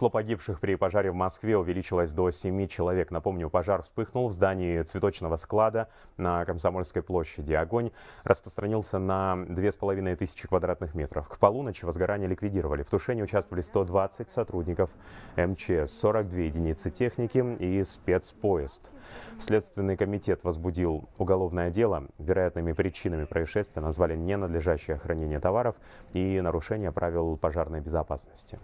Число погибших при пожаре в Москве увеличилось до 7 человек. Напомню, пожар вспыхнул в здании цветочного склада на Комсомольской площади. Огонь распространился на 2500 квадратных метров. К полуночи возгорание ликвидировали. В тушении участвовали 120 сотрудников МЧС, 42 единицы техники и спецпоезд. Следственный комитет возбудил уголовное дело. Вероятными причинами происшествия назвали ненадлежащее хранение товаров и нарушение правил пожарной безопасности.